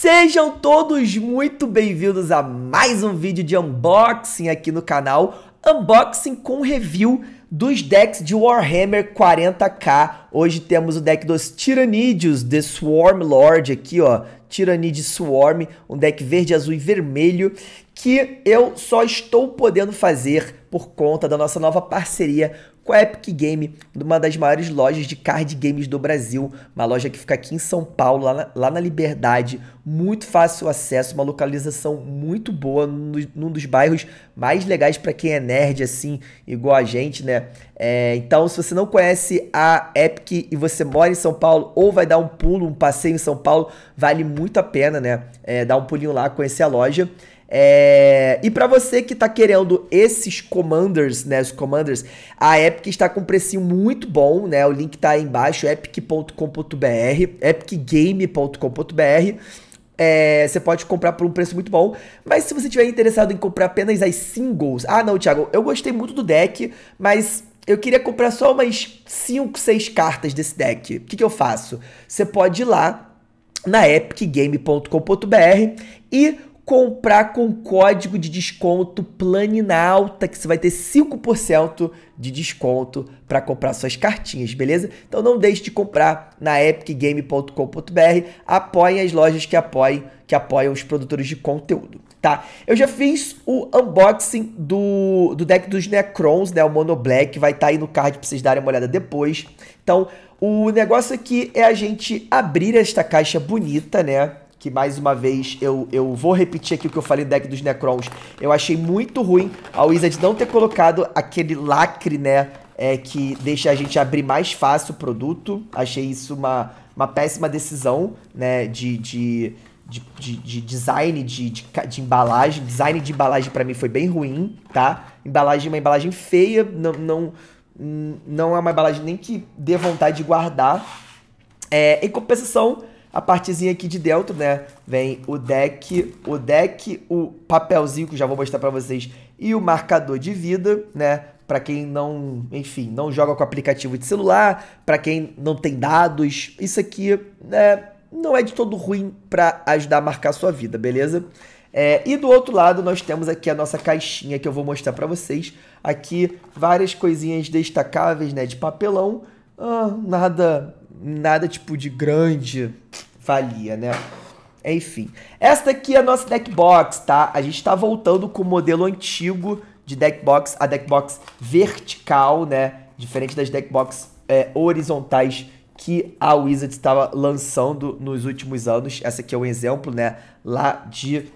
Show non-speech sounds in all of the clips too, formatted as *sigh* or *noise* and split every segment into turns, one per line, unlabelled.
Sejam todos muito bem-vindos a mais um vídeo de unboxing aqui no canal. Unboxing com review dos decks de Warhammer 40k. Hoje temos o deck dos Tiranídeos, The Swarm Lord aqui, ó. Tyranid Swarm, um deck verde, azul e vermelho, que eu só estou podendo fazer por conta da nossa nova parceria com a Epic Game, uma das maiores lojas de card games do Brasil, uma loja que fica aqui em São Paulo, lá na, lá na Liberdade, muito fácil acesso, uma localização muito boa, num dos bairros mais legais para quem é nerd assim, igual a gente, né? É, então, se você não conhece a Epic e você mora em São Paulo ou vai dar um pulo, um passeio em São Paulo, vale muito a pena, né? É, dar um pulinho lá, conhecer a loja. É... E para você que tá querendo esses commanders, né, os commanders, a Epic está com um precinho muito bom, né? O link tá aí embaixo, epic.com.br, epicgame.com.br. É, você pode comprar por um preço muito bom. Mas se você tiver interessado em comprar apenas as singles. Ah, não, Thiago, eu gostei muito do deck, mas eu queria comprar só umas 5, 6 cartas desse deck. O que, que eu faço? Você pode ir lá na epicgame.com.br e comprar com código de desconto Planinalta, que você vai ter 5% de desconto para comprar suas cartinhas, beleza? Então não deixe de comprar na epicgame.com.br, apoiem as lojas que apoiam, que apoiam os produtores de conteúdo, tá? Eu já fiz o unboxing do, do deck dos Necrons, né, o Mono Black, vai estar tá aí no card para vocês darem uma olhada depois. Então, o negócio aqui é a gente abrir esta caixa bonita, né? que mais uma vez eu, eu vou repetir aqui o que eu falei do deck dos Necrons. Eu achei muito ruim a Wizard não ter colocado aquele lacre, né? É, que deixa a gente abrir mais fácil o produto. Achei isso uma, uma péssima decisão, né? De, de, de, de, de design de, de, de, embalagem. Design de embalagem para mim foi bem ruim, tá? Embalagem, é uma embalagem feia, não, não, não é uma embalagem nem que dê vontade de guardar. É, em compensação, a partezinha aqui de dentro, né? Vem o deck, o deck, o papelzinho que eu já vou mostrar para vocês e o marcador de vida, né? Para quem não, enfim, não joga com aplicativo de celular, para quem não tem dados, isso aqui, né, não é de todo ruim para ajudar a marcar a sua vida, beleza? É, e do outro lado nós temos aqui a nossa caixinha que eu vou mostrar para vocês. Aqui várias coisinhas destacáveis, né, de papelão. Ah, nada nada tipo de grande valia, né? Enfim, esta aqui é a nossa deck box, tá? A gente tá voltando com o modelo antigo de deck box, a deck box vertical, né? Diferente das deck box é, horizontais que a Wizards estava lançando nos últimos anos. Essa aqui é um exemplo, né? Lá de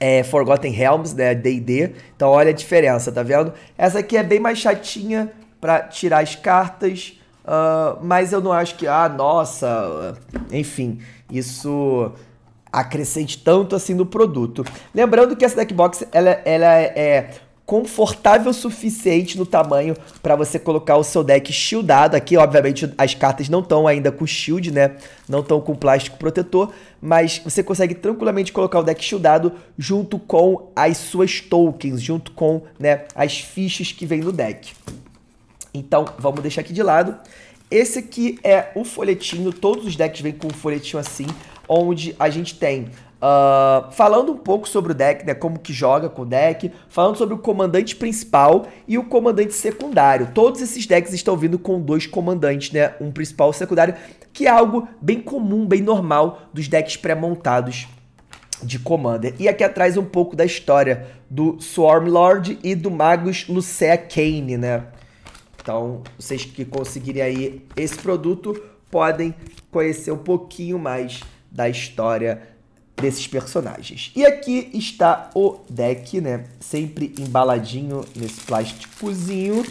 é, Forgotten Realms, né? D&D. Então olha a diferença, tá vendo? Essa aqui é bem mais chatinha para tirar as cartas Uh, mas eu não acho que, ah, nossa, enfim, isso acrescente tanto assim no produto. Lembrando que essa deckbox ela, ela é confortável o suficiente no tamanho para você colocar o seu deck shieldado. Aqui, obviamente, as cartas não estão ainda com shield, né? Não estão com plástico protetor, mas você consegue tranquilamente colocar o deck shieldado junto com as suas tokens, junto com né, as fichas que vem no deck. Então, vamos deixar aqui de lado. Esse aqui é o folhetinho, todos os decks vêm com um folhetinho assim, onde a gente tem Uh, falando um pouco sobre o deck, né, como que joga com o deck, falando sobre o comandante principal e o comandante secundário. Todos esses decks estão vindo com dois comandantes, né, um principal e um secundário, que é algo bem comum, bem normal dos decks pré-montados de Commander. E aqui atrás um pouco da história do Swarm Lord e do Magus Lucea Kane, né? Então, vocês que conseguirem aí esse produto podem conhecer um pouquinho mais da história desses personagens. E aqui está o deck, né? Sempre embaladinho nesse plásticozinho.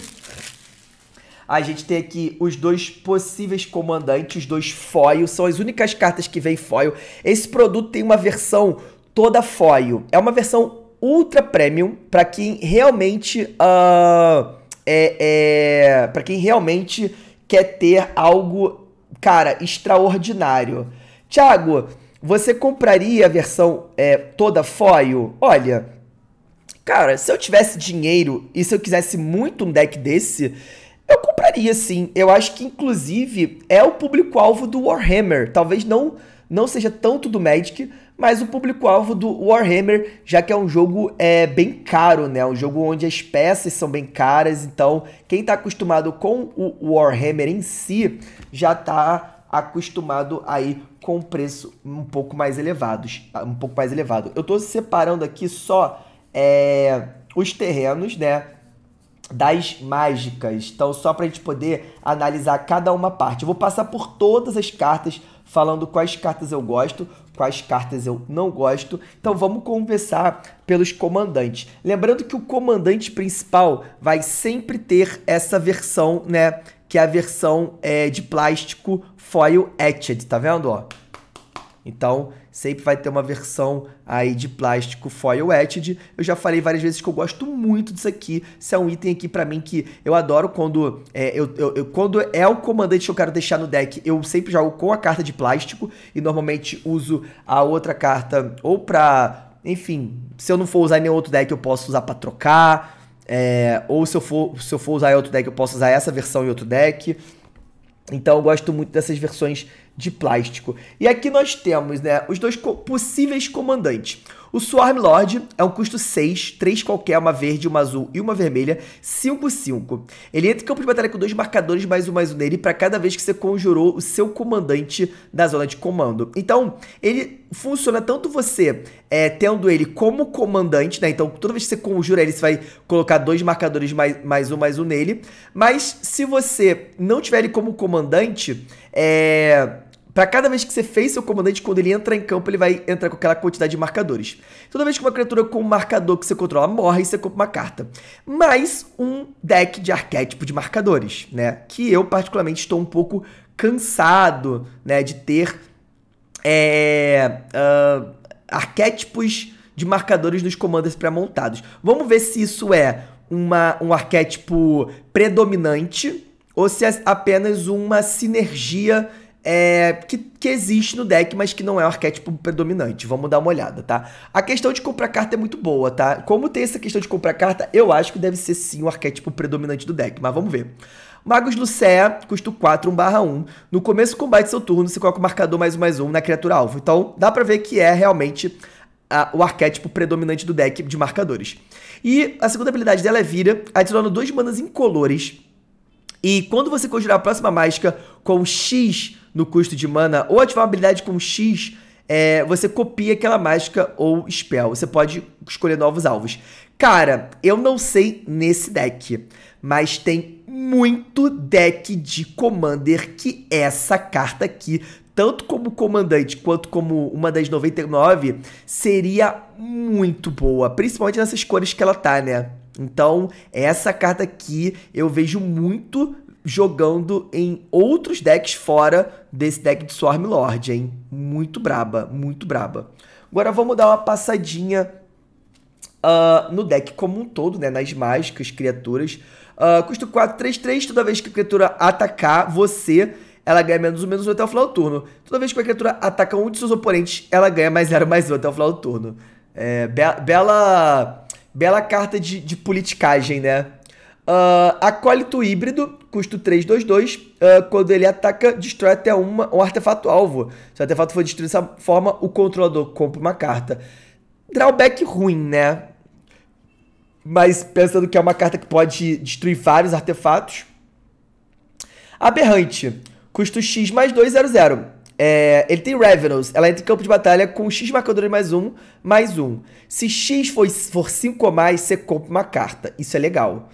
A gente tem aqui os dois possíveis comandantes, os dois foil, são as únicas cartas que vem foil. Esse produto tem uma versão toda foil. É uma versão ultra premium para quem realmente uh, é, é para quem realmente quer ter algo, cara, extraordinário. Tiago, você compraria a versão é, toda foil? Olha, cara, se eu tivesse dinheiro e se eu quisesse muito um deck desse, eu compraria sim. Eu acho que, inclusive, é o público-alvo do Warhammer. Talvez não, não seja tanto do Magic, mas o público-alvo do Warhammer, já que é um jogo é, bem caro, né? Um jogo onde as peças são bem caras, então quem está acostumado com o Warhammer em si já está acostumado aí com preço um pouco mais elevados, um pouco mais elevado. Eu estou separando aqui só é, os terrenos, né? das mágicas. Então, só para a gente poder analisar cada uma parte. Eu vou passar por todas as cartas, falando quais cartas eu gosto, quais cartas eu não gosto. Então vamos começar pelos comandantes. Lembrando que o comandante principal vai sempre ter essa versão, né? Que é a versão é, de plástico foil etched, tá vendo? Ó? Então sempre vai ter uma versão aí de plástico foil etched. Eu já falei várias vezes que eu gosto muito disso aqui. Isso é um item aqui para mim que eu adoro quando é, eu, eu, eu, quando é o comandante que eu quero deixar no deck. Eu sempre jogo com a carta de plástico e normalmente uso a outra carta ou para enfim, se eu não for usar nenhum outro deck, eu posso usar para trocar. É, ou se eu, for, se eu for usar em outro deck, eu posso usar essa versão em outro deck. Então eu gosto muito dessas versões de plástico. E aqui nós temos né, os dois co possíveis comandantes. O Swarm Lord é um custo 6, 3 qualquer, uma verde, uma azul e uma vermelha, 5, 5. Ele entra em campo de batalha com dois marcadores, mais um, mais um nele, para cada vez que você conjurou o seu comandante na zona de comando. Então, ele funciona tanto você é, tendo ele como comandante, né? Então, toda vez que você conjura ele, você vai colocar dois marcadores mais, mais um, mais um nele. Mas, se você não tiver ele como comandante, é para cada vez que você fez seu comandante, quando ele entrar em campo, ele vai entrar com aquela quantidade de marcadores. Toda vez que uma criatura com um marcador que você controla morre, você compra uma carta. Mais um deck de arquétipo de marcadores, né? Que eu, particularmente, estou um pouco cansado, né? De ter é, uh, arquétipos de marcadores nos comandos pré-montados. Vamos ver se isso é uma, um arquétipo predominante ou se é apenas uma sinergia é, que, que, existe no deck, mas que não é o arquétipo predominante. Vamos dar uma olhada, tá? A questão de comprar carta é muito boa, tá? Como tem essa questão de comprar carta, eu acho que deve ser sim o arquétipo predominante do deck, mas vamos ver. Magos Lucea, custo 4, 1 barra 1. No começo do combate seu turno, você coloca o marcador mais um mais 1 na criatura alvo. Então, dá pra ver que é realmente a, o arquétipo predominante do deck de marcadores. E a segunda habilidade dela é Vira, adicionando duas manas incolores. E quando você conjurar a próxima mágica com X no custo de mana ou ativar uma habilidade com X, é, você copia aquela mágica ou spell. Você pode escolher novos alvos. Cara, eu não sei nesse deck, mas tem muito deck de Commander que essa carta aqui, tanto como comandante quanto como uma das 99, seria muito boa, principalmente nessas cores que ela tá, né? Então, essa carta aqui eu vejo muito jogando em outros decks fora desse deck de Swarm Lord, hein? Muito braba, muito braba. Agora vamos dar uma passadinha uh, no deck como um todo, né? Nas mágicas, criaturas. Uh, custo 4, 3, 3. Toda vez que a criatura atacar você, ela ganha menos um, menos um até o final do turno. Toda vez que a criatura ataca um de seus oponentes, ela ganha mais zero, *laughs* mais um até o final do turno. É, be bela, bela carta de, de politicagem, né? Uh, acólito híbrido, custo 3, 2, 2. Uh, quando ele ataca, destrói até uma, um artefato alvo. Se o artefato for destruído dessa forma, o controlador compra uma carta. Drawback ruim, né? Mas pensando que é uma carta que pode destruir vários artefatos. Aberrante. Custo X mais 2, 0, 0. É, ele tem Revenants, ela entra em campo de batalha com X marcadores mais um, mais um. Se X for 5 ou mais, você compra uma carta. Isso é legal.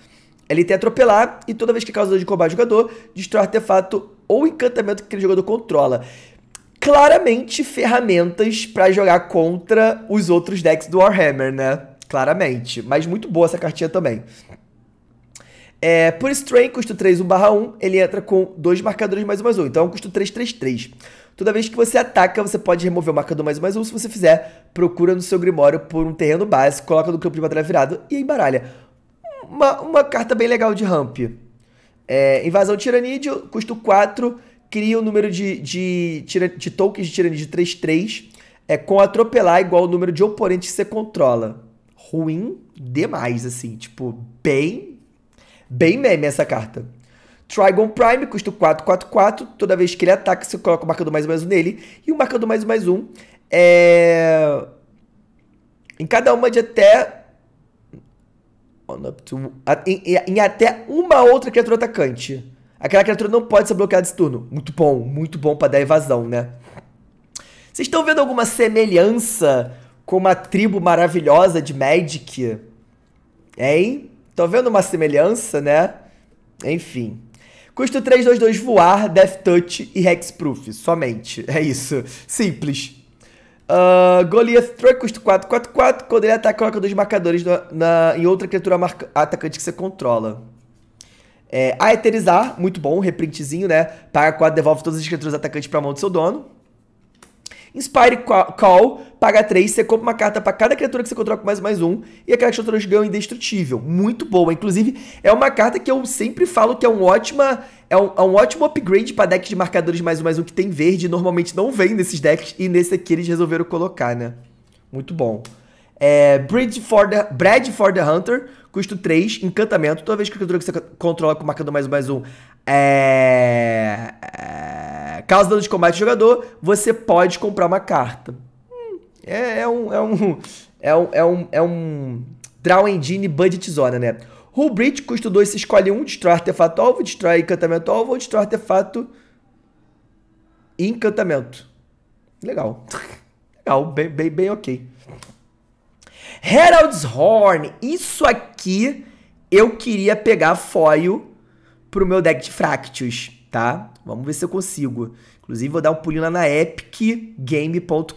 Ele tem é atropelar e toda vez que causa dano de combate ao jogador, destrói artefato ou encantamento que aquele jogador controla. Claramente ferramentas para jogar contra os outros decks do Warhammer, né? Claramente. Mas muito boa essa cartinha também. É, por Strain, custo 3, 1 barra 1, ele entra com dois marcadores mais um mais um. Então custo 3, 3, 3. Toda vez que você ataca, você pode remover o marcador mais um mais um Se você fizer, procura no seu Grimório por um terreno básico, coloca no campo de batalha virado e embaralha uma, uma carta bem legal de ramp. É, invasão Tiranídeo, custo 4, cria um número de, de, de, de tokens de Tiranídeo 3, 3, é, com atropelar igual o número de oponentes que você controla. Ruim demais, assim, tipo, bem, bem meme essa carta. Trigon Prime, custo 4, 4, 4. Toda vez que ele ataca, você coloca o marcador mais ou mais um nele. E o marcador mais ou mais um é... Em cada uma de até On up to, em, em, até uma outra criatura atacante. Aquela criatura não pode ser bloqueada esse turno. Muito bom, muito bom para dar evasão, né? Vocês estão vendo alguma semelhança com uma tribo maravilhosa de Magic? Hein? Estão vendo uma semelhança, né? Enfim. Custo 3, 2, 2, voar, Death Touch e Hexproof. Somente. É isso. Simples. Golias ah, Goliath Troy custa 4, 4, 4. Quando ele ataca, coloca dois marcadores na, na, em outra criatura marca, atacante que você controla. É, a Eterizar, muito bom, reprintzinho, né? Paga 4, devolve todas as criaturas atacantes pra mão do seu dono. Inspire Call, paga 3, você compra uma carta para cada criatura que você controla com mais mais um, e aquela criatura ganha indestrutível. Muito boa. Inclusive, é uma carta que eu sempre falo que é um ótima. É um, é um ótimo upgrade para deck de marcadores mais um mais um que tem verde. Normalmente não vem nesses decks, e nesse aqui eles resolveram colocar, né? Muito bom. É, Bridge for the, Brad for the Hunter, custo 3, encantamento. Toda vez que a criatura que você controla com marcador mais um mais um. É. é causa dano de combate do jogador, você pode comprar uma carta. Hum, é, é, um, é um. É um. É um. É um. Draw Engine Budget Zona, né? Rubrit, custo 2, você escolhe um, destrói artefato alvo, destrói encantamento alvo ou destrói artefato encantamento. Legal. *laughs* Legal, bem, bem, bem ok. Herald's Horn, isso aqui eu queria pegar foil pro meu deck de Fractus, tá? Vamos ver se eu consigo. Inclusive, vou dar um pulinho lá na epicgame.com.br.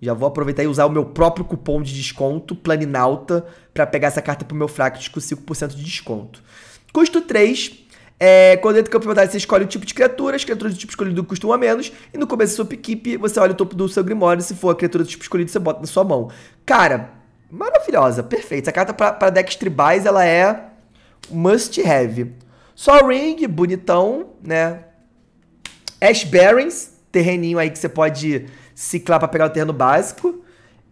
Já vou aproveitar e usar o meu próprio cupom de desconto, Planinauta, para pegar essa carta pro meu Fractus com 5% de desconto. Custo 3. É, quando entra no campo de batalha, você escolhe o tipo de criatura, as criaturas do tipo escolhido custam 1 a menos, e no começo da sua equipe, você olha o topo do seu Grimório, se for a criatura do tipo escolhido, você bota na sua mão. Cara, maravilhosa, perfeita. Essa carta para decks tribais, ela é must have. Só Ring, bonitão, né? Ash Barrens, terreninho aí que você pode ciclar para pegar o terreno básico.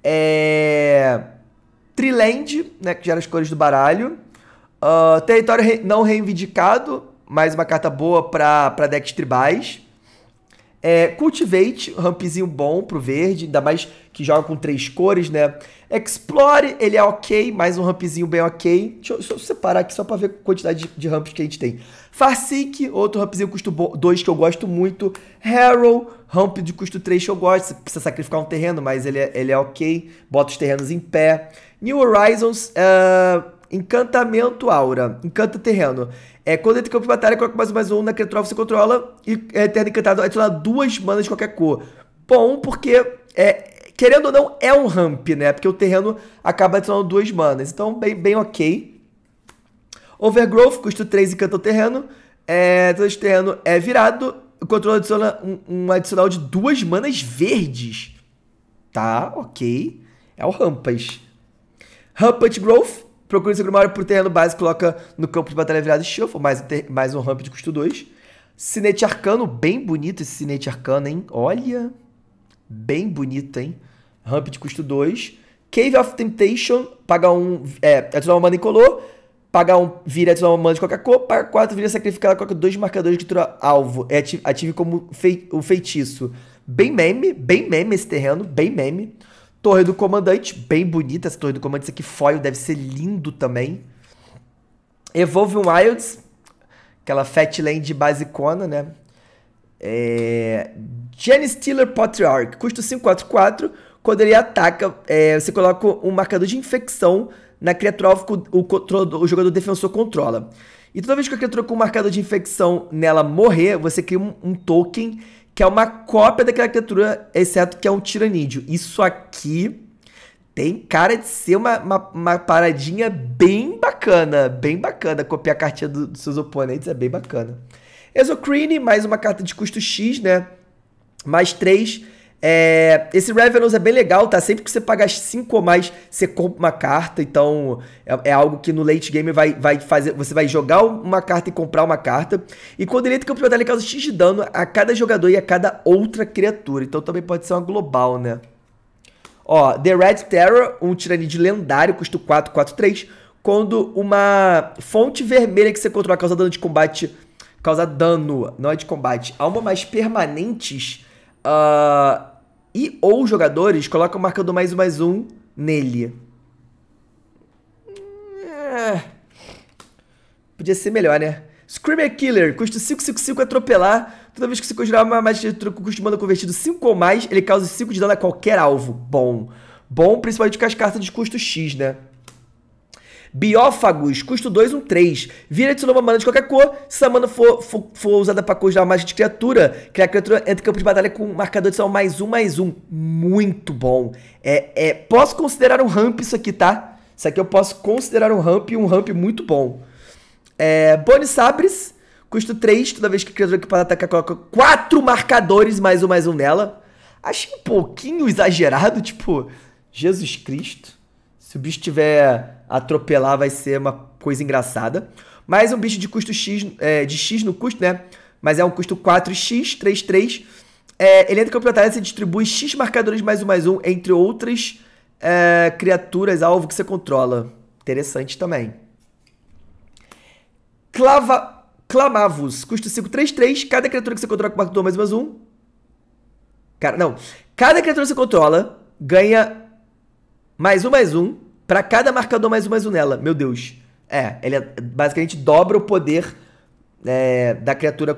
É... Triland, né, que gera as cores do baralho. Uh, território re... não reivindicado, mais uma carta boa para decks tribais. É, Cultivate, rampzinho bom pro verde, ainda mais que joga com três cores, né? Explore, ele é ok, mais um rampzinho bem ok. Deixa eu, deixa eu separar aqui só para ver a quantidade de, de ramps que a gente tem. Farsic, outro rampzinho custo 2 que eu gosto muito. Harrow, ramp de custo 3 que eu gosto. Você precisa sacrificar um terreno, mas ele é, ele é ok. Bota os terrenos em pé. New Horizons, uh, Encantamento Aura. Encanta terreno. É, quando entra em campo de batalha, coloca mais um, mais um na criatura você controla. E é, eh, Eterno Encantado adiciona duas manas de qualquer cor. Bom, porque é, querendo ou não, é um ramp, né? Porque o terreno acaba adicionando duas manas. Então, bem, bem ok. Overgrowth, custo 3 e canta o terreno. É, todo então, esse terreno é virado. O controle adiciona um, um, adicional de duas manas verdes. Tá, ok. É o Rampas. Rampant Growth. Procura esse grumário área pro terreno base coloca no campo de batalha virado Shuffle. Mais, mais um Ramp de custo 2. Cinete Arcano. Bem bonito esse Cinete Arcano, hein? Olha bem bonito, hein? Ramp custo 2. Cave of Temptation, paga um, é, adicionar uma mana incolor, paga um, vira adicionar uma mana de qualquer cor, paga 4, vira sacrificar, coloca dois marcadores de criatura alvo, é, ative, ative como fei, o feitiço. Bem meme, bem meme esse terreno, bem meme. Torre do Comandante, bem bonita essa Torre do Comandante, isso aqui foil, deve ser lindo também. Evolve Wilds, aquela Fatland land basicona, né? É... Jenny Steeler Patriarch, custo 544, quando ele ataca, é, você coloca um marcador de infecção na criatura alvo que o, o, o, jogador defensor controla. E toda vez que a criatura com um marcador de infecção nela morrer, você cria um, um token que é uma cópia daquela criatura, exceto que é um tiranídeo. Isso aqui tem cara de ser uma, uma, uma, paradinha bem bacana, bem bacana. Copiar a cartinha do, dos seus oponentes é bem bacana. Exocrine, mais uma carta de custo X, né? Mais 3. É, esse Revenants é bem legal, tá? Sempre que você pagar 5 ou mais, você compra uma carta. Então, é, é, algo que no late game vai, vai fazer. Você vai jogar uma carta e comprar uma carta. E quando ele entra em campo de batalha, causa X de dano a cada jogador e a cada outra criatura. Então também pode ser uma global, né? Ó, The Red Terror, um tiranide lendário, custa 4, 4, 3. Quando uma fonte vermelha que você controla causa dano de combate. Causa dano, não é de combate. Alma mais permanentes. Uh, e ou jogadores colocam o marcador mais um mais um nele. É. Podia ser melhor, né? Screamer Killer, custa 555 atropelar. Toda vez que você conjurar uma magia de truco costumando convertido 5 ou mais, ele causa 5 de dano a qualquer alvo. Bom. Bom, principalmente com as cartas de custo X, né? Biófagos, custo 2, 1, um 3. Vira de sua uma mana de qualquer cor. Se a mana for, for, for usada para conjurar uma magia de criatura, criar criatura entra em campo de batalha com marcador de sal mais um, mais um. Muito bom. É, é, posso considerar um ramp isso aqui, tá? Isso aqui eu posso considerar um ramp, um ramp muito bom. É, Bone Sabres, custo 3, toda vez que a criatura que pode atacar, coloca 4 marcadores mais um, mais um nela. Achei um pouquinho exagerado, tipo, Jesus Cristo. Se o bicho tiver atropelar, vai ser uma coisa engraçada. Mas um bicho de custo X, é, de X no custo, né? Mas é um custo 4X, 3, 3. É, ele entra em campo de batalha, você distribui X marcadores mais um, mais um, entre outras é, criaturas alvo que você controla. Interessante também. Clava, clamavos, custo 5, 3, 3. Cada criatura que você controla com marcador mais um, mais um. Cara, não. Cada criatura que você controla ganha mais um, mais um para cada marcador mais um, mais um nela. Meu Deus. É, ele é, basicamente dobra o poder é, da criatura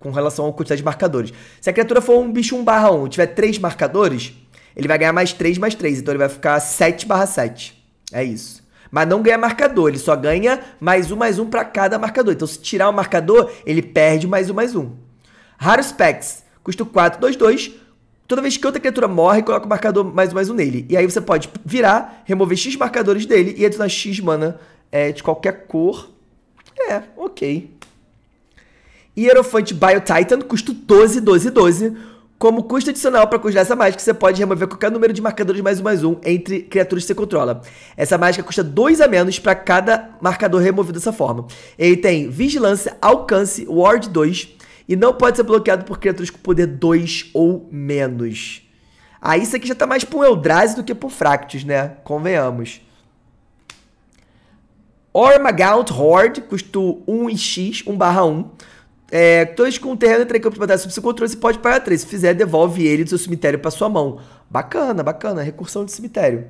com relação à quantidade de marcadores. Se a criatura for um bicho 1 barra 1 tiver 3 marcadores, ele vai ganhar mais 3 mais 3. Então ele vai ficar 7 barra 7. É isso. Mas não ganha marcador, ele só ganha mais um mais um para cada marcador. Então se tirar o um marcador, ele perde mais um mais um. Raro Specs, custo 4, 2, 2. Toda vez que outra criatura morre, coloca o marcador mais mais um nele. E aí você pode virar, remover X marcadores dele e adicionar X mana é, de qualquer cor. É, ok. Hierofante Biotitan custa 12, 12, 12. Como custo adicional para conjurar essa mágica, você pode remover qualquer número de marcadores mais um mais um entre criaturas que você controla. Essa mágica custa 2 a menos para cada marcador removido dessa forma. Ele tem Vigilância, Alcance, Ward 2, e não pode ser bloqueado por criaturas com poder 2 ou menos. Aí isso aqui já tá mais pro Eldrazi do que pro Fractus, né? Convenhamos. Ormagaunt Horde, custo 1 X, 1 barra 1. É, todos com um terreno entre campo de batalha sob seu controle, você pode parar 3. Se fizer, devolve ele do seu cemitério pra sua mão. Bacana, bacana. Recursão de cemitério.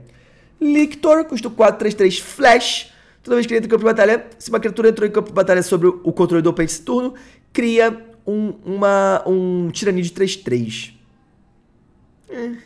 Lictor, custo 4, 3, 3, Flash. Toda vez que ele entra em campo de batalha, se uma criatura entrou em campo de batalha sobre o controle do oponente esse turno, cria um, uma, um Tirania de 3-3. Hum.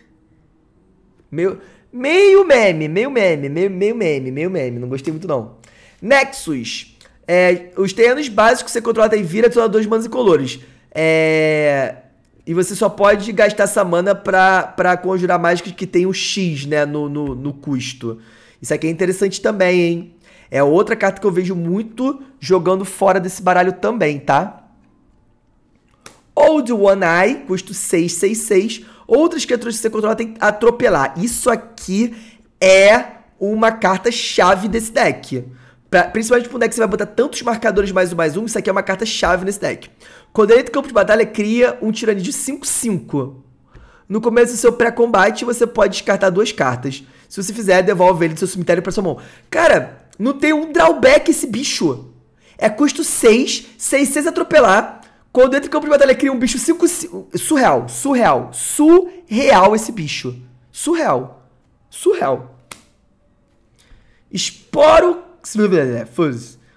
Meio, meio meme, meio meme, meio, meio meme, meio meme. Não gostei muito, não. Nexus. É, os terrenos básicos você controla e vira adicionadores manas e colores. É, e você só pode gastar essa mana pra, pra conjurar mágicas que tem o X, né, no, no, no custo. Isso aqui é interessante também, hein? É outra carta que eu vejo muito jogando fora desse baralho também, tá? Old One Eye, custo 666. Outras criaturas que você controla tem que atropelar. Isso aqui é uma carta-chave desse deck. Pra, principalmente pra um deck que você vai botar tantos marcadores mais um mais um, isso aqui é uma carta-chave nesse deck. Quando ele entra no campo de batalha, cria um tirani de 5-5. No começo do seu pré-combate, você pode descartar duas cartas. Se você fizer, devolve ele do seu cemitério pra sua mão. Cara, não tem um drawback esse bicho. É custo 6, 6, 6 atropelar. Quando entra em campo de batalha, cria um bicho 5 surreal, surreal, surreal esse bicho. Surreal. Surreal. Esporo. É,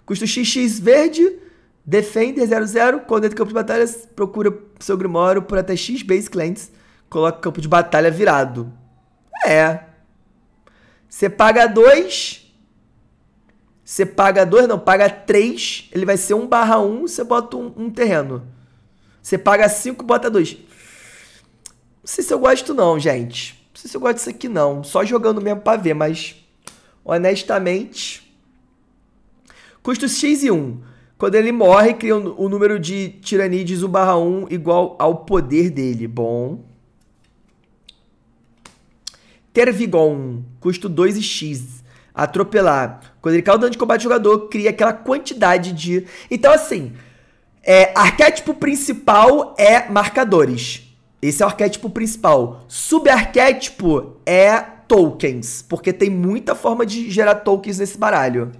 Custo XX verde. Defender é 00. Quando entra em campo de batalha, procura seu Grimório por até X base clients. Coloca campo de batalha virado. É. Você paga 2. Você paga dois, não, paga três, ele vai ser 1 barra 1, você bota um, um terreno. Você paga 5, bota 2. Não sei se eu gosto não, gente. Não sei se eu gosto disso aqui não. Só jogando mesmo pra ver, mas honestamente... Custo x e 1. Quando ele morre, cria o um, um número de tiranides 1 barra 1 igual ao poder dele. Bom. Tervigon. Custo 2 e x atropelar. Quando ele causa dano de combate jogador, cria aquela quantidade de. Então, assim, é, arquétipo principal é marcadores. Esse é o arquétipo principal. Subarquétipo é tokens, porque tem muita forma de gerar tokens nesse baralho.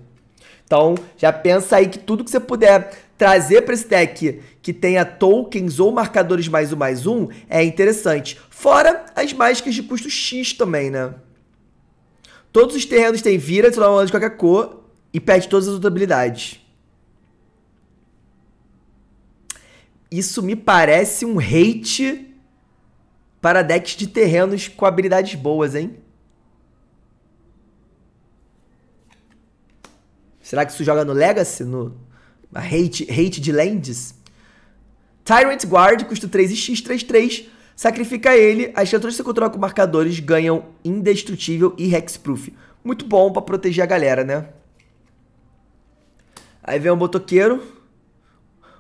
Então, já pensa aí que tudo que você puder trazer para esse deck que tenha tokens ou marcadores mais um mais um é interessante. Fora as mágicas de custo X também, né? Todos os terrenos têm vira, adicionar uma de qualquer cor e perde todas as habilidades. Isso me parece um hate para decks de terrenos com habilidades boas, hein? Será que isso joga no Legacy? No hate, hate de lands? Tyrant Guard custa 3x, 3, 3 Sacrifica ele, as criaturas que controlam com marcadores ganham indestrutível e hexproof. Muito bom para proteger a galera, né? Aí vem um botoqueiro.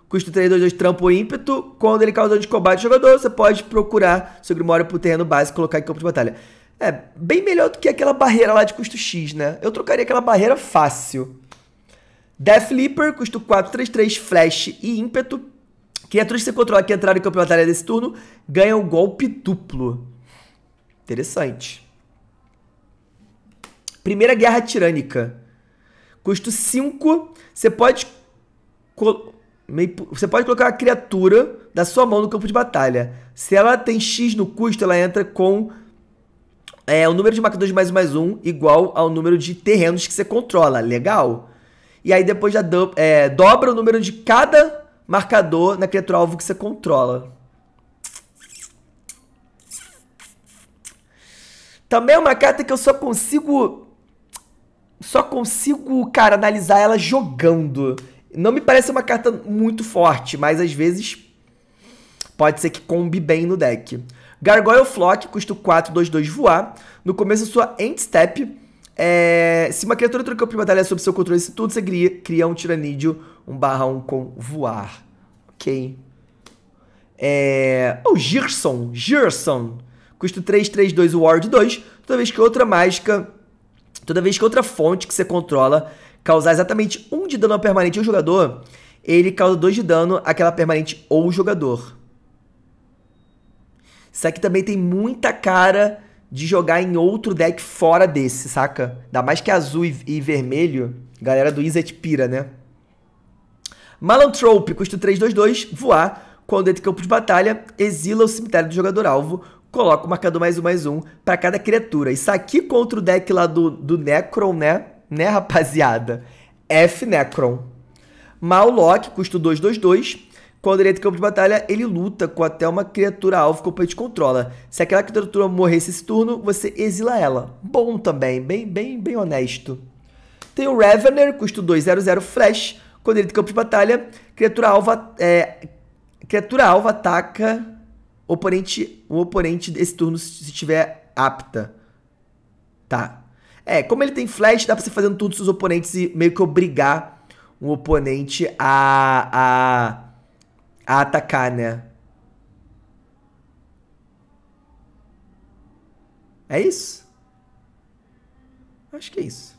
Custo 3, 2, 2, trampo ímpeto. Quando ele causa de combate ao jogador, você pode procurar seu Grimório pro terreno base e colocar em campo de batalha. É, bem melhor do que aquela barreira lá de custo X, né? Eu trocaria aquela barreira fácil. Death Leaper, custo 4, 3, 3, flash e ímpeto. Criaturas é que você controlar que entrar no campeonato área desse turno ganha um golpe duplo. Interessante. Primeira Guerra Tirânica. Custo 5. Você pode. Você pode colocar a criatura da sua mão no campo de batalha. Se ela tem X no custo, ela entra com é, o número de marcadores mais um mais um igual ao número de terrenos que você controla. Legal. E aí depois já do, é, dobra o número de cada marcador na criatura alvo que você controla. Também é uma carta que eu só consigo. Só consigo, cara, analisar ela jogando. Não me parece uma carta muito forte, mas às vezes pode ser que combi bem no deck. Gargoyle Flock custa 4, 2, 2 voar. No começo, sua End Step é, se uma criatura trocou campo de batalha sob seu controle, se tudo você cria, cria um tiranídeo 1 barra 1 com voar. Ok. É, oh, Gerson. Gerson. Custo 3, 3, 2, Ward 2. Toda vez que outra mágica. Toda vez que outra fonte que você controla causar exatamente 1 um de dano permanente ao jogador, ele causa 2 de dano àquela permanente ou jogador. Isso aqui também tem muita cara de jogar em outro deck fora desse, saca? Ainda mais que azul e, e vermelho, galera do Izet pira, né? Malantrope, custa 3-2-2, voar. Quando entra em campo de batalha, exila o cemitério do jogador-alvo, coloca o marcador mais um, mais um para cada criatura. Isso aqui contra o deck lá do, do Necron, né? Né, rapaziada? F Necron. Mallock, custa 2-2-2, quando ele entra em campo de batalha, ele luta com até uma criatura alvo que o oponente controla. Se aquela criatura morresse esse turno, você exila ela. Bom também, bem, bem, bem honesto. Tem o Revener, custo 200 flash. Quando ele entra em campo de batalha, criatura alva, é, criatura alva ataca o oponente, o oponente desse turno se estiver apta. Tá. É, como ele tem flash, dá pra você fazer no turno dos seus oponentes e meio que obrigar um oponente a, a a ah, atacar, tá né? É isso? Acho que é isso.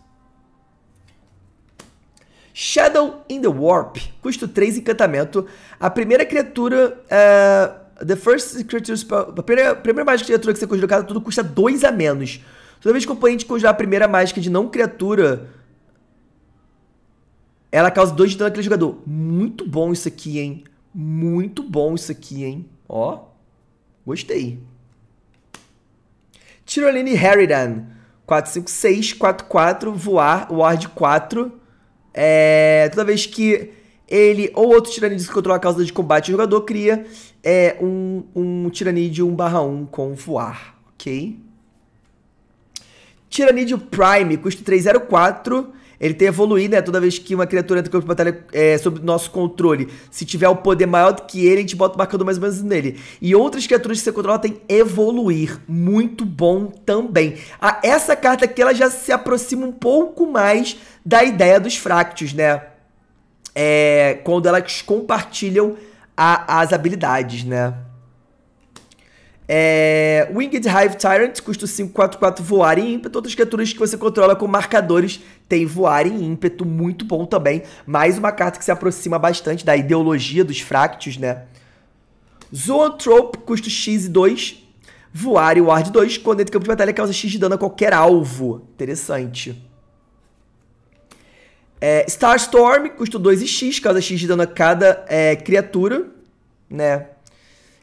Shadow in the Warp. Custo 3, encantamento. A primeira criatura. Uh, the first creature spell. A primeira, a primeira mágica de criatura que você conjura cada tudo custa 2 a menos. Toda vez que o componente conjurar a primeira mágica de não criatura. Ela causa 2 de dano naquele jogador. Muito bom isso aqui, hein? Muito bom isso aqui, hein? Ó, gostei. Tiroline Harridan, 456, 44, voar, ward 4. É, toda vez que ele ou outro tiranídeo controla a causa de combate, o jogador cria é, um, um tiranídeo 1/1 com voar, ok? Tiranídeo Prime, custo 304 ele tem evoluído, né? Toda vez que uma criatura entra no campo de batalha é, sob nosso controle, se tiver o um poder maior do que ele, a gente bota o marcador mais ou menos nele. E outras criaturas que você controla tem evoluir, muito bom também. Ah, essa carta aqui, ela já se aproxima um pouco mais da ideia dos fractos, né? É, quando elas compartilham a, as habilidades, né? É, Winged Hive Tyrant custa 544 voar e ímpeto. Outras criaturas que você controla com marcadores tem voar e ímpeto, muito bom também. Mais uma carta que se aproxima bastante da ideologia dos fractos, né? Zoanthrope custa X2. Voar e Ward 2, quando entra em campo de batalha, causa X de dano a qualquer alvo. Interessante. É, Starstorm custa 2 e X, causa X de dano a cada é, criatura, né?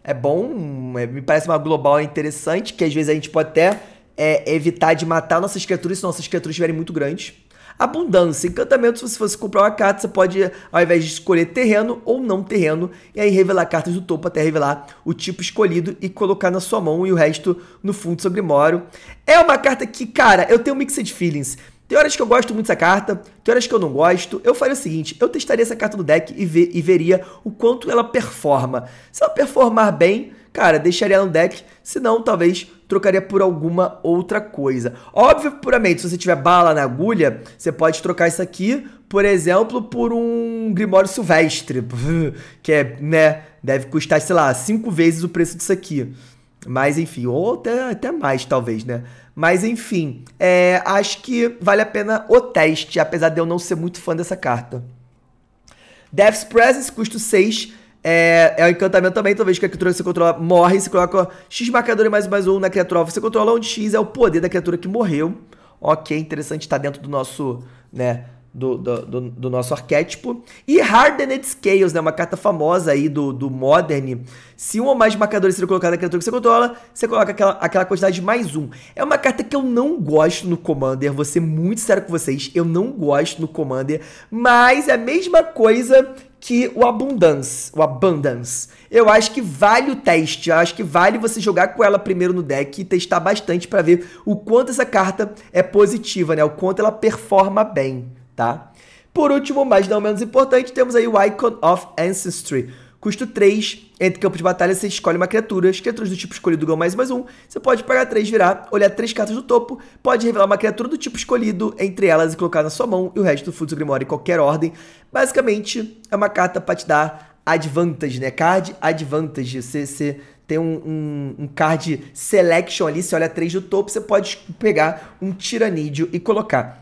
é bom, hum, é, me parece uma global interessante, que às vezes a gente pode até é, evitar de matar nossas criaturas se nossas criaturas estiverem muito grandes. Abundância, encantamento, se você fosse comprar uma carta, você pode, ao invés de escolher terreno ou não terreno, e aí revelar cartas do topo até revelar o tipo escolhido e colocar na sua mão e o resto no fundo do seu grimório. É uma carta que, cara, eu tenho mix de feelings. Tem horas que eu gosto muito dessa carta, tem horas que eu não gosto. Eu faria o seguinte, eu testaria essa carta no deck e, ver, e veria o quanto ela performa. Se ela performar bem, cara, deixaria ela no deck, se não, talvez trocaria por alguma outra coisa. Óbvio, puramente, se você tiver bala na agulha, você pode trocar isso aqui, por exemplo, por um Grimório Silvestre, *laughs* que é, né, deve custar, sei lá, cinco vezes o preço disso aqui. Mas enfim, ou até, até mais, talvez, né? Mas enfim, é, acho que vale a pena o teste, apesar de eu não ser muito fã dessa carta. Death's Presence, custo 6. É, é um encantamento também, talvez que a criatura que você controla morre, você coloca X marcador e mais mais um na criatura você controla, onde X é o poder da criatura que morreu. Ok, interessante, está dentro do nosso, né, do, do, do, do, nosso arquétipo. E Hardened Scales, né, uma carta famosa aí do, do Modern. Se um ou mais marcadores serem colocados na criatura que você controla, você coloca aquela, aquela quantidade de mais um. É uma carta que eu não gosto no Commander, vou ser muito sério com vocês, eu não gosto no Commander, mas é a mesma coisa que o Abundance, o Abundance. Eu acho que vale o teste, eu acho que vale você jogar com ela primeiro no deck e testar bastante para ver o quanto essa carta é positiva, né? O quanto ela performa bem tá? Por último, mas não menos importante, temos aí o Icon of Ancestry. Custo 3, entre campos de batalha você escolhe uma criatura, as criaturas do tipo escolhido ganham mais mais um. Você pode pagar 3, virar, olhar três cartas do topo, pode revelar uma criatura do tipo escolhido entre elas e colocar na sua mão e o resto do fundo do Grimório em qualquer ordem. Basicamente, é uma carta para te dar advantage, né? Card advantage. Você, você tem um, um, um, card selection ali, você olha três do topo, você pode pegar um tiranídeo e colocar.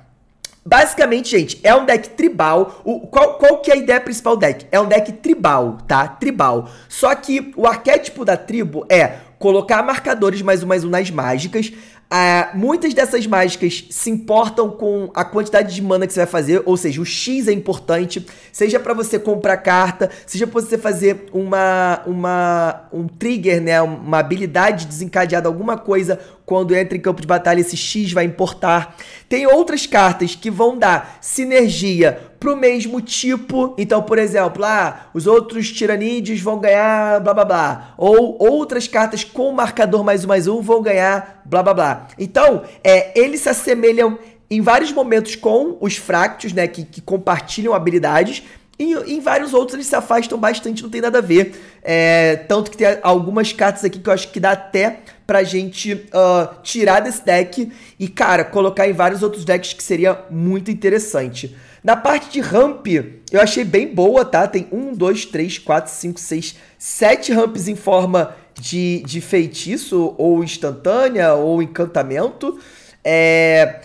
Basicamente, gente, é um deck tribal. O, qual, qual que é a ideia principal do deck? É um deck tribal, tá? Tribal. Só que o arquétipo da tribo é colocar marcadores mais um mais um nas mágicas, Uh, muitas dessas mágicas se importam com a quantidade de mana que você vai fazer, ou seja, o X é importante, seja para você comprar carta, seja para você fazer uma, uma, um trigger, né, uma habilidade desencadeada, alguma coisa quando entra em campo de batalha, esse X vai importar. Tem outras cartas que vão dar sinergia pro mesmo tipo. Então, por exemplo, ah, os outros tiranídeos vão ganhar blá blá blá. Ou outras cartas com marcador mais um mais um vão ganhar blá blá blá. Então, é, eles se assemelham em vários momentos com os fractos, né? Que, que compartilham habilidades. E em vários outros eles se afastam bastante, não tem nada a ver. É, tanto que tem algumas cartas aqui que eu acho que dá até pra gente uh, tirar desse deck e, cara, colocar em vários outros decks que seria muito interessante. Na parte de ramp, eu achei bem boa, tá? Tem 1, 2, 3, 4, 5, 6, 7 ramps em forma de, de feitiço, ou instantânea, ou encantamento. É...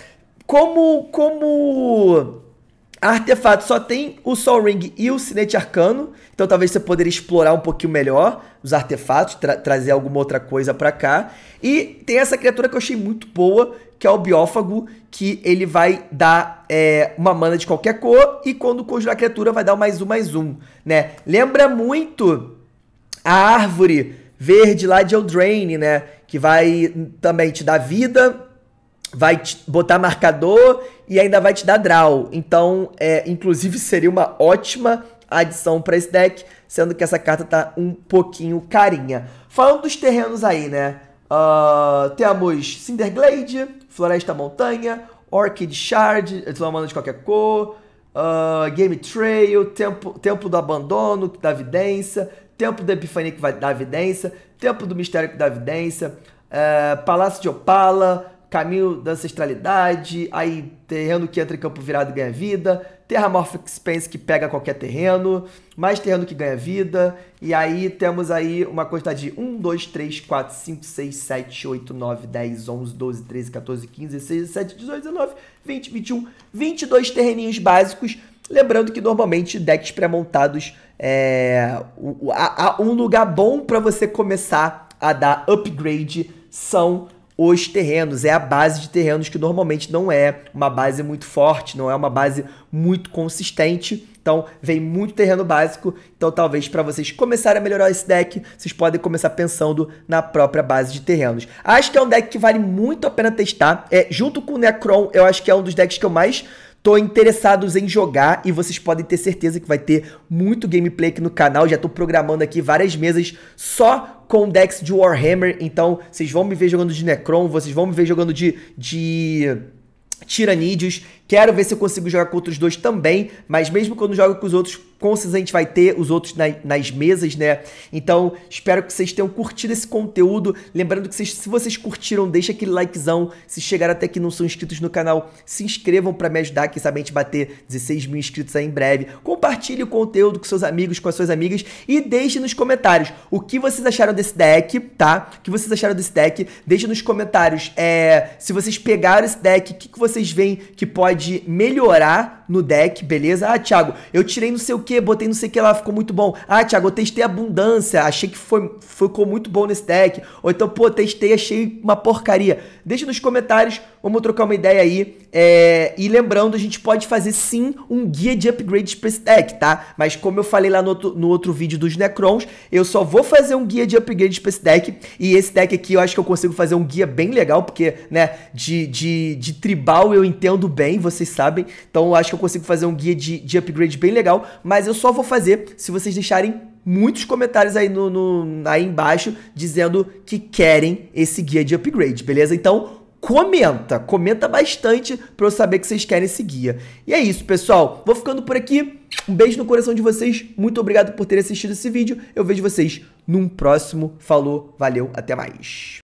Como, como artefato só tem o Sol Ring e o Cinete Arcano, então talvez você poderia explorar um pouquinho melhor os artefatos, tra trazer alguma outra coisa pra cá. E tem essa criatura que eu achei muito boa, que é o biófago, que ele vai dar é, uma mana de qualquer cor, e quando conjurar a criatura vai dar mais um, mais um, né? Lembra muito a árvore verde lá de Eldraine, né? Que vai também te dar vida, vai botar marcador e ainda vai te dar draw. Então, é, inclusive, seria uma ótima adição para esse deck, sendo que essa carta tá um pouquinho carinha. Falando dos terrenos aí, né? Uh, temos Cinderglade, Floresta Montanha, Orchid Shard, Deslamando de Qualquer Cor, uh, Game Trail, Tempo, Templo do Abandono, da Vidência, Templo da Epifania da Vidência, Templo do Mistério da Vidência, uh, eh, Palácio de Opala, caminho da ancestralidade, aí terreno que entra em campo virado ganha vida, terra Morphic Expense que pega qualquer terreno, mais terreno que ganha vida, e aí temos aí uma quantidade de 1, 2, 3, 4, 5, 6, 7, 8, 9, 10, 11, 12, 13, 14, 15, 16, 17, 18, 19, 20, 21, 22 terreninhos básicos, Lembrando que normalmente decks pré-montados é um lugar bom para você começar a dar upgrade são os terrenos, é a base de terrenos que normalmente não é uma base muito forte, não é uma base muito consistente. Então, vem muito terreno básico. Então, talvez para vocês começarem a melhorar esse deck, vocês podem começar pensando na própria base de terrenos. Acho que é um deck que vale muito a pena testar. É, junto com o Necron, eu acho que é um dos decks que eu mais Tô interessados em jogar e vocês podem ter certeza que vai ter muito gameplay aqui no canal. Já tô programando aqui várias mesas só com decks de Warhammer. Então, vocês vão me ver jogando de Necron, vocês vão me ver jogando de... de... Tiranídeos, Quero ver se eu consigo jogar com outros dois também, mas mesmo quando jogo com os outros, com certeza a gente vai ter os outros na, nas mesas, né? Então, espero que vocês tenham curtido esse conteúdo. Lembrando que vocês, se vocês curtiram, deixa aquele likezão. Se chegaram até aqui e não são inscritos no canal, se inscrevam para me ajudar, quem sabe a gente bater 16 mil inscritos aí em breve. Compartilhe o conteúdo com seus amigos, com as suas amigas e deixe nos comentários o que vocês acharam desse deck, tá? O que vocês acharam desse deck? Deixe nos comentários é, se vocês pegaram esse deck, o que, que vocês veem que pode pode melhorar no deck, beleza? Ah, Thiago, eu tirei não sei o que, botei não sei o que lá, ficou muito bom. Ah, Thiago, eu testei abundância, achei que foi, ficou muito bom nesse deck. Ou então, pô, testei, achei uma porcaria. Deixa nos comentários, vamos trocar uma ideia aí. É... E lembrando, a gente pode fazer sim um guia de upgrades pra esse deck, tá? Mas como eu falei lá no outro, no outro vídeo dos Necrons, eu só vou fazer um guia de upgrades pra esse deck. E esse deck aqui eu acho que eu consigo fazer um guia bem legal, porque, né, de, de, de tribal eu entendo bem vocês sabem. Então eu acho que eu consigo fazer um guia de, de upgrade bem legal. Mas eu só vou fazer se vocês deixarem muitos comentários aí, no, no, aí embaixo dizendo que querem esse guia de upgrade, beleza? Então, comenta, comenta bastante para eu saber que vocês querem esse guia. E é isso, pessoal. Vou ficando por aqui. Um beijo no coração de vocês. Muito obrigado por terem assistido esse vídeo. Eu vejo vocês num próximo. Falou, valeu, até mais.